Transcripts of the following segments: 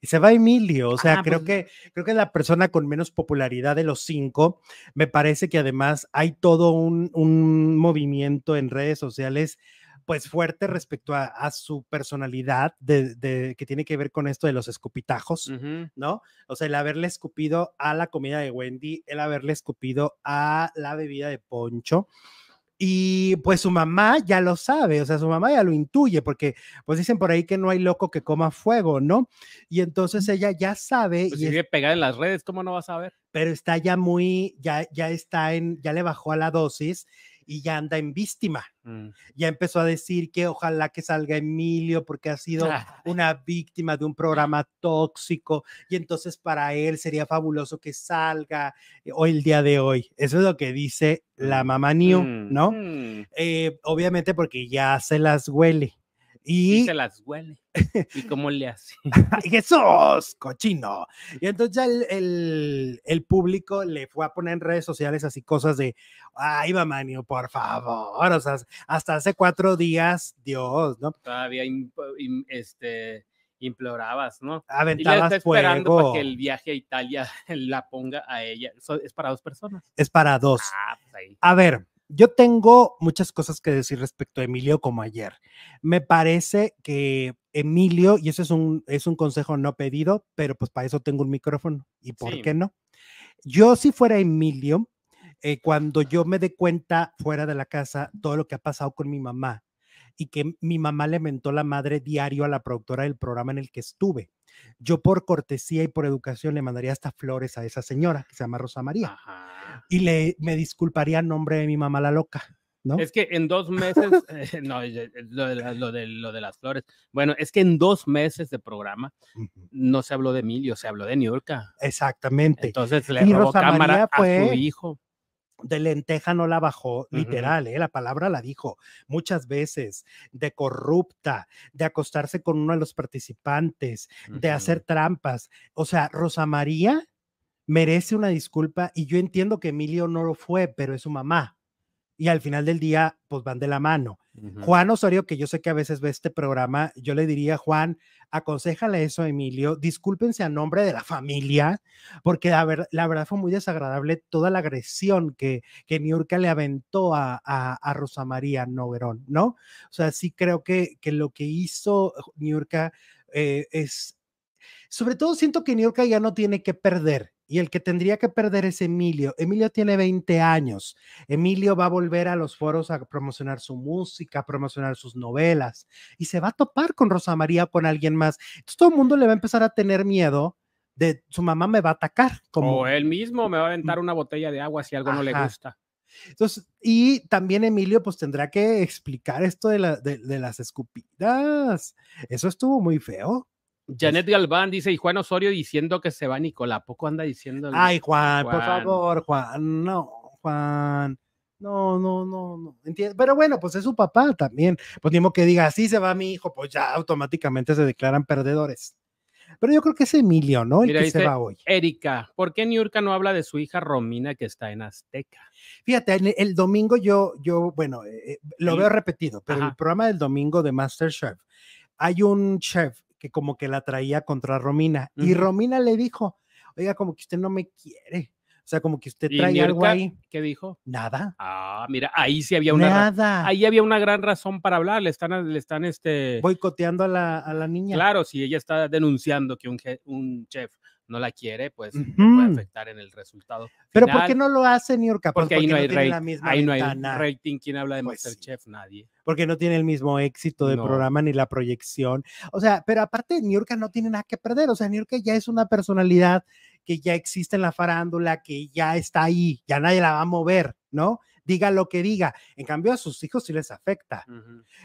Y se va Emilio, o sea, ah, creo, pues que, creo que la persona con menos popularidad de los cinco. Me parece que además hay todo un, movimiento en redes sociales pues fuerte respecto a, su personalidad de, que tiene que ver con esto de los escupitajos, ¿no? O sea, el haberle escupido a la comida de Wendy, el haberle escupido a la bebida de Poncho, y pues su mamá ya lo sabe, o sea, su mamá ya lo intuye, porque pues dicen por ahí que no hay loco que coma fuego, ¿no? Y entonces ella ya sabe. Pues, y sigue en las redes, ¿cómo no va a saber? pero está ya muy, ya, ya está en, ya le bajó a la dosis y ya anda en víctima. Mm. Ya empezó a decir que ojalá que salga Emilio porque ha sido una víctima de un programa tóxico y entonces para él sería fabuloso que salga hoy eh, el día de hoy. Eso es lo que dice la mm. mamá New, mm. ¿no? Eh, obviamente porque ya se las huele. Y, se las huele. ¿Y cómo le hace? Jesús! ¡Cochino! Y entonces ya el, público le fue a poner en redes sociales así cosas de, ay, mamá, por favor. O sea, hasta hace cuatro días, Dios, ¿no? Todavía este, implorabas, ¿no? Aventabas esperando que el viaje a Italia la ponga a ella. es para dos personas. Es para dos. Ah, pues a ver, yo tengo muchas cosas que decir respecto a Emilio como ayer. Me parece que Emilio, y eso es un, es un consejo no pedido, pero pues para eso tengo un micrófono, ¿y por qué no? Yo si fuera Emilio, eh, cuando yo me dé cuenta fuera de la casa todo lo que ha pasado con mi mamá y que mi mamá le mentó la madre diario a la productora del programa en el que estuve. Yo por cortesía y por educación le mandaría hasta flores a esa señora que se llama Rosa María. Ajá y le, me disculparía en nombre de mi mamá la loca. ¿No? Es que en dos meses, eh, no, eh, lo de, lo, de, las flores. Bueno, es que en dos meses de programa no se habló de Emilio, se habló de Niurka. Exactamente. Entonces le y robó cámara a su hijo. De lenteja no la bajó, literal, eh, la palabra la dijo muchas veces, de corrupta, de acostarse con uno de los participantes, de hacer trampas. O sea, Rosa María merece una disculpa y yo entiendo que Emilio no lo fue, pero es su mamá. Y al final del día, pues van de la mano. Juan Osorio, que yo sé que a veces ve este programa, yo le diría, Juan, aconsejale eso a Emilio, discúlpense a nombre de la familia, porque la, verdad fue muy desagradable toda la agresión que, que Niurka le aventó a, Rosa María Noverón, ¿no? O sea, sí creo que, que lo que hizo Niurka eh, es sobre todo siento que Niurka ya no tiene que perder y el que tendría que perder es Emilio. Emilio tiene 20 años. Emilio va a volver a los foros a promocionar su música, a promocionar sus novelas y se va a topar con Rosa María, con alguien más. Entonces todo el mundo le va a empezar a tener miedo de su mamá me va a atacar. Como... O él mismo me va a aventar una botella de agua si algo no le gusta. Entonces, y también Emilio pues tendrá que explicar esto de, de las escupidas. Eso estuvo muy feo. Janet pues Galván dice, y Juan Osorio diciendo que se va Nicolás. ¿Poco anda diciendo? Ay, Juan, por favor, Juan, no, Juan. No, no, no, no. Pero bueno, pues es su papá también. Pues mismo que diga, así se va mi hijo, pues ya automáticamente se declaran perdedores. Pero yo creo que es Emilio, ¿no? El que se va hoy. Erika, ¿por qué Niurka no habla de su hija Romina que está en Azteca? Fíjate, el, domingo yo, yo, bueno, eh, eh, lo veo repetido, pero el programa del domingo de MasterChef, hay un chef que como que la traía contra Romina. Y Romina le dijo, oiga, como que usted no me quiere. O sea, como que usted trae algo ahí. ¿Qué dijo? Nada. Ah, mira, ahí sí había una. Nada. Ahí había una gran razón para hablar. Le están, le están este. Boicoteando a la, niña. Claro, si ella está denunciando que un, chef no la quiere, pues va puede afectar en el resultado. Pero ¿por qué no lo hace New York? Pues porque, ahí no, hay, rating, la misma ahí no hay rating. ¿Quién habla de pues Masterchef? Nadie. Porque no tiene el mismo éxito de programa ni la proyección. O sea, pero aparte, New York no tiene nada que perder. O sea, New ya es una personalidad que ya existe en la farándula, que ya está ahí, ya nadie la va a mover, ¿no? Diga lo que diga. En cambio, a sus hijos sí les afecta.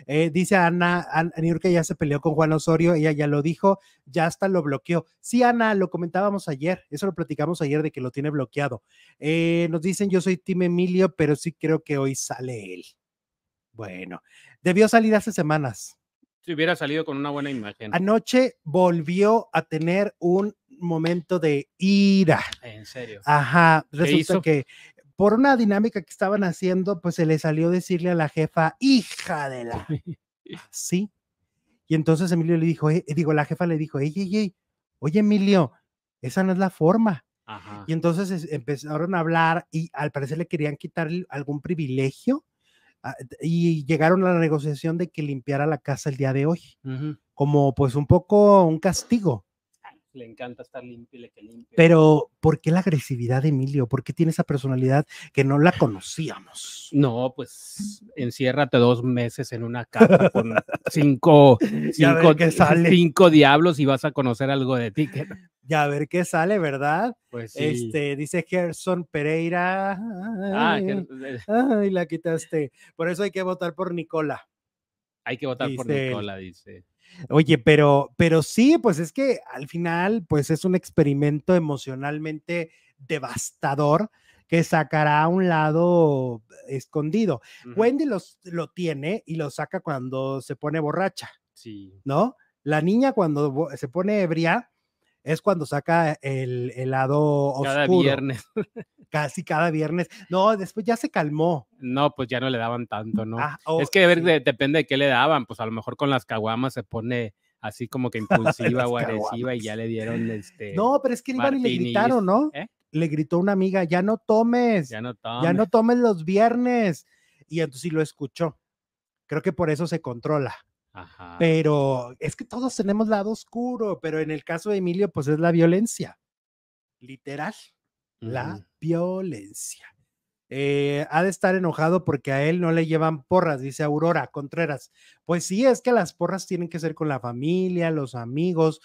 Eh, dice Ana, Ana que ya se peleó con Juan Osorio, ella ya lo dijo, ya hasta lo bloqueó. Sí, Ana, lo comentábamos ayer, eso lo platicamos ayer de que lo tiene bloqueado. Eh, nos dicen, yo soy Tim Emilio, pero sí creo que hoy sale él. Bueno, debió salir hace semanas si hubiera salido con una buena imagen. Anoche volvió a tener un momento de ira. En serio. Ajá, resulta que por una dinámica que estaban haciendo, pues se le salió decirle a la jefa, hija de la. sí. Y entonces Emilio le dijo, eh, eh, digo, la jefa le dijo, ey, ey, ey, oye Emilio, esa no es la forma. Ajá. Y entonces empezaron a hablar y al parecer le querían quitar algún privilegio ah, y llegaron a la negociación de que limpiara la casa el día de hoy, como pues un poco un castigo le encanta estar limpio, le que limpio. Pero, ¿por qué la agresividad de Emilio? ¿Por qué tiene esa personalidad que no la conocíamos? No, pues enciérrate dos meses en una casa con cinco, cinco diablos y vas a conocer algo de ti. Ya a ver qué sale, ¿verdad? Pues sí. Este, dice Gerson Pereira. ah, eh, la quitaste. Por eso hay que votar por Nicola. Hay que votar por Nicola, dice. Oye, pero, pero sí, pues es que al final, pues es un experimento emocionalmente devastador que sacará a un lado escondido. Wendy lo tiene y lo saca cuando se pone borracha. Sí. ¿No? La niña cuando se pone ebria, es cuando saca el, helado lado oscuro. Cada viernes. Casi cada viernes. No, después ya se calmó. No, pues ya no le daban tanto, ¿no? Ah, es que depende de qué le daban, pues a lo mejor con las caguamas se pone así como que impulsiva o agresiva y ya le dieron este... No, pero es que le gritaron, ¿no? ¿eh? Le gritó una amiga, ya no tomes, ya no tomes, ya no tomes los viernes. Y entonces sí lo escuchó. Creo que por eso se controla. Pero es que todos tenemos lado oscuro, pero en el caso de Emilio, pues es la violencia. Literal, la violencia. Eh, ha de estar enojado porque a él no le llevan porras, dice Aurora Contreras. Pues sí, es que las porras tienen que ser con la familia, los amigos,